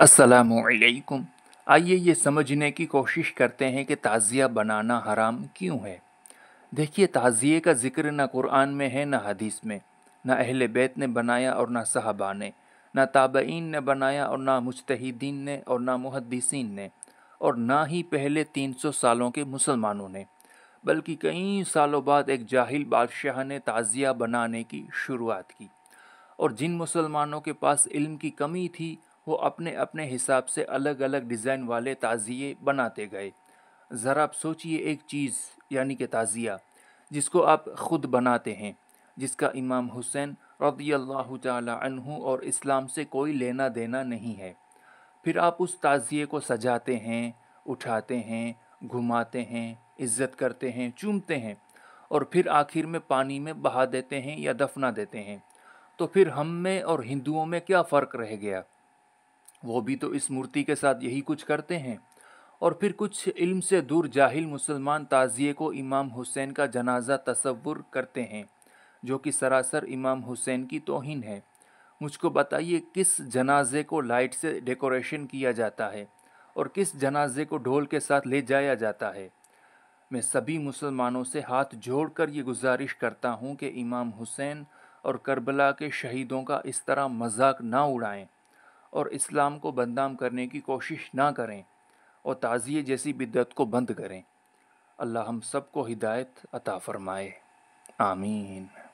असलकुम आइए ये समझने की कोशिश करते हैं कि ताज़िया बनाना हराम क्यों है देखिए ताज़िए का ज़िक्र ना कुरान में है ना हदीस में ना अहल बैत ने बनाया और ना साहबा ने ना ताबईन ने बनाया और ना मुजतहिदीन ने और ना मुहदसिन ने और ना ही पहले तीन सौ सालों के मुसलमानों ने बल्कि कई सालों बाद एक जाहिल बादशाह ने ताज़िया बनाने की शुरुआत की और जिन मुसलमानों के पास इल्म की कमी थी वो अपने अपने हिसाब से अलग अलग डिज़ाइन वाले ताज़िए बनाते गए ज़रा आप सोचिए एक चीज़ यानी कि ताज़िया जिसको आप ख़ुद बनाते हैं जिसका इमाम हुसैन रदी अल्लाह तहु और इस्लाम से कोई लेना देना नहीं है फिर आप उस ताज़िए को सजाते हैं उठाते हैं घुमाते हैं इज़्ज़त करते हैं चूमते हैं और फिर आखिर में पानी में बहा देते हैं या दफना देते हैं तो फिर हम में और हिंदुओं में क्या फ़र्क रह गया वो भी तो इस मूर्ति के साथ यही कुछ करते हैं और फिर कुछ इल्म से दूर जाहिल मुसलमान ताजिए को इमाम हुसैन का जनाजा तस्वुर करते हैं जो कि सरासर इमाम हुसैन की तोहन है मुझको बताइए किस जनाजे को लाइट से डेकोरेशन किया जाता है और किस जनाजे को ढोल के साथ ले जाया जाता है मैं सभी मुसलमानों से हाथ जोड़कर ये गुजारिश करता हूँ कि इमाम हुसैन और करबला के शहीदों का इस तरह मजाक ना उड़ाएं और इस्लाम को बदनाम करने की कोशिश ना करें और ताज़िए जैसी बिदत को बंद करें अल्लाह हम सबको हिदायत अता फ़रमाए आमीन